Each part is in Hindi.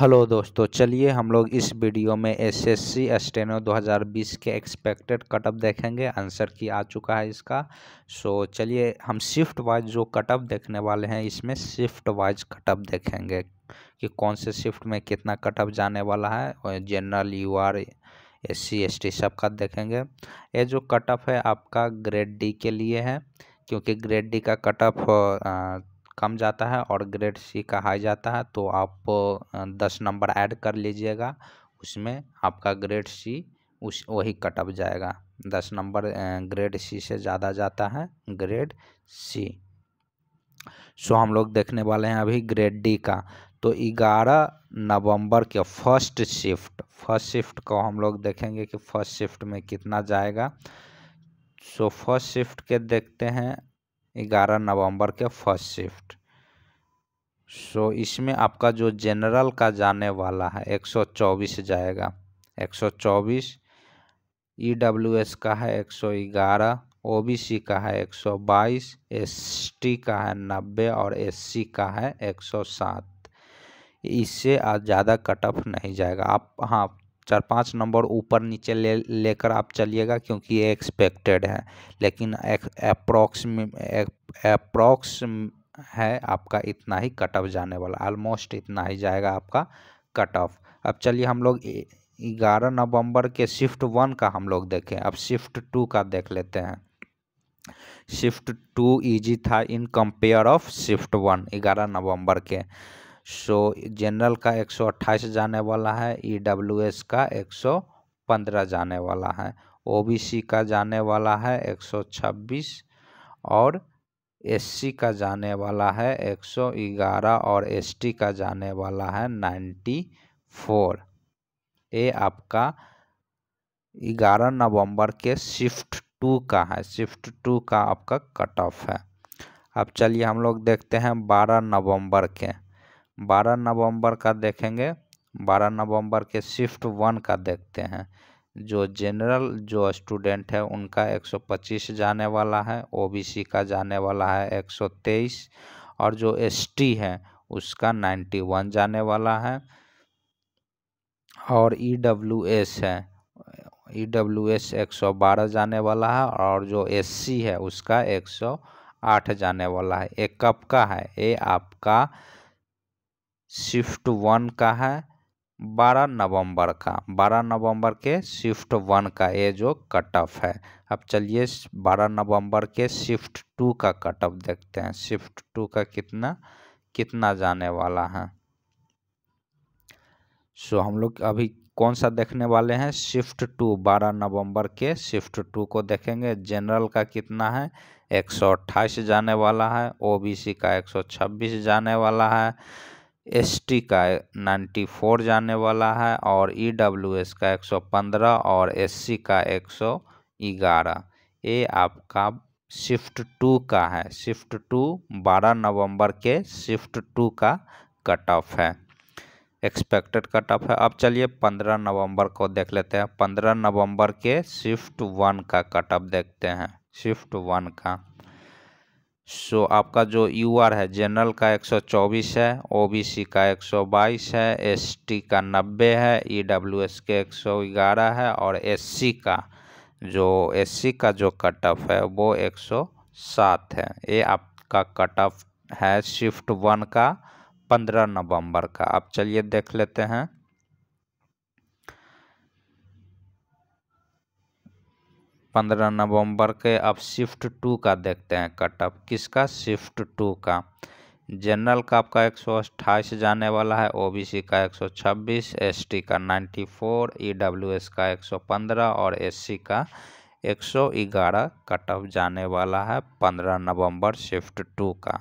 हेलो दोस्तों चलिए हम लोग इस वीडियो में एसएससी स्टेनो 2020 के एक्सपेक्टेड कटअप देखेंगे आंसर की आ चुका है इसका सो so, चलिए हम शिफ्ट वाइज जो कटअप देखने वाले हैं इसमें शिफ्ट वाइज कटअप देखेंगे कि कौन से शिफ्ट में कितना कटअप जाने वाला है general U R S C S T देखेंगे ये जो कटअप है आपका ग्रेड डी के लिए है क्योंकि ग्रेड डी का कटअप कम जाता है और ग्रेड सी का हाई जाता है तो आप दस नंबर ऐड कर लीजिएगा उसमें आपका ग्रेड सी उस वही कट अप जाएगा दस नंबर ग्रेड सी से ज़्यादा जाता है ग्रेड सी सो हम लोग देखने वाले हैं अभी ग्रेड डी का तो ग्यारह नवंबर के फर्स्ट शिफ्ट फर्स्ट शिफ्ट को हम लोग देखेंगे कि फर्स्ट शिफ्ट में कितना जाएगा सो फर्स्ट शिफ्ट के देखते हैं ग्यारह नवंबर के फर्स्ट शिफ्ट सो इसमें आपका जो जनरल का जाने वाला है 124 जाएगा 124 ईडब्ल्यूएस e का है 111 ओबीसी का है 122 एसटी का है 90 और एससी का है 107 इससे ज़्यादा कट ऑफ नहीं जाएगा आप हाँ चार पाँच नंबर ऊपर नीचे ले लेकर आप चलिएगा क्योंकि ये एक्सपेक्टेड है लेकिन अप्रोक्स अप्रोक्स है आपका इतना ही कट ऑफ जाने वाला ऑलमोस्ट इतना ही जाएगा आपका कट ऑफ अब चलिए हम लोग ग्यारह नवंबर के शिफ्ट वन का हम लोग देखें अब शिफ्ट टू का देख लेते हैं शिफ्ट टू इजी था in compare of shift one ग्यारह नवंबर के सो जनरल का 128 जाने वाला है ई डब्ल्यू एस का 115 जाने वाला है ओबीसी का जाने वाला है 126 और एससी का जाने वाला है 111 और एसटी का जाने वाला है 94 ये आपका 11 नवंबर के शिफ्ट टू का है शिफ्ट टू का आपका कट ऑफ है अब चलिए हम लोग देखते हैं 12 नवंबर के बारह नवंबर का देखेंगे बारह नवंबर के शिफ्ट वन का देखते हैं जो जनरल जो स्टूडेंट है उनका 125 जाने वाला है ओबीसी का जाने वाला है 123 और जो एसटी है उसका 91 जाने वाला है और ईडब्ल्यूएस e है ईडब्ल्यूएस e 112 जाने वाला है और जो एससी है उसका 108 जाने वाला है एक कब का है ये आपका शिफ्ट वन का है बारह नवंबर का बारह नवंबर के शिफ्ट वन का ये जो कट ऑफ है अब चलिए बारह नवंबर के शिफ्ट टू का कट ऑफ देखते हैं शिफ्ट टू का कितना कितना जाने वाला है सो हम लोग अभी कौन सा देखने वाले हैं शिफ्ट टू बारह नवंबर के शिफ्ट टू को देखेंगे जनरल का कितना है एक सौ अट्ठाईस जाने वाला है ओबीसी का एक सौ छब्बीस जाने वाला है एस टी का 94 फोर जाने वाला है और ई डब्ल्यू एस का एक सौ पंद्रह और एस सी का एक सौ ग्यारह ये आपका शिफ्ट टू का है शिफ्ट टू बारह नवंबर के शिफ्ट टू का कट ऑफ है एक्सपेक्टेड कट ऑफ है अब चलिए पंद्रह नवंबर को देख लेते हैं पंद्रह नवंबर के शिफ्ट वन का कट ऑफ देखते हैं शिफ्ट वन का सो आपका जो यू आर है जनरल का 124 है ओबीसी का 122 है एसटी का 90 है ईडब्ल्यूएस e के 111 है और एससी का जो एससी का जो कट ऑफ है वो 107 है ये आपका कट ऑफ है शिफ्ट वन का 15 नवंबर का आप चलिए देख लेते हैं पंद्रह नवंबर के अब शिफ्ट टू का देखते हैं कट ऑफ किसका शिफ्ट टू का जनरल का आपका एक सौ अट्ठाईस जाने वाला है ओबीसी का एक सौ छब्बीस एसटी का नाइन्टी फोर ईडब्ल्यूएस का एक सौ पंद्रह और एससी का एक सौ ग्यारह कट ऑफ जाने वाला है पंद्रह नवंबर शिफ्ट टू का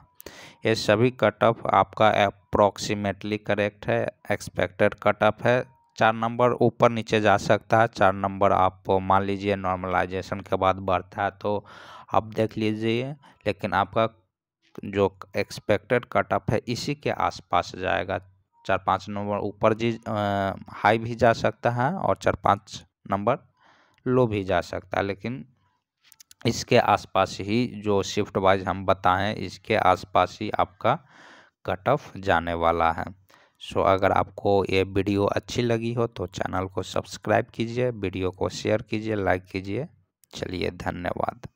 ये सभी कट ऑफ आपका अप्रोक्सीमेटली करेक्ट है एक्सपेक्टेड कट ऑफ है चार नंबर ऊपर नीचे जा सकता है चार नंबर आप मान लीजिए नॉर्मलाइजेशन के बाद बढ़ता है तो आप देख लीजिए लेकिन आपका जो एक्सपेक्टेड कट ऑफ है इसी के आसपास जाएगा चार पाँच नंबर ऊपर जी हाई भी जा सकता है और चार पाँच नंबर लो भी जा सकता है लेकिन इसके आसपास ही जो शिफ्ट वाइज हम बताएं इसके आसपास ही आपका कट ऑफ जाने वाला है सो अगर आपको ये वीडियो अच्छी लगी हो तो चैनल को सब्सक्राइब कीजिए वीडियो को शेयर कीजिए लाइक कीजिए चलिए धन्यवाद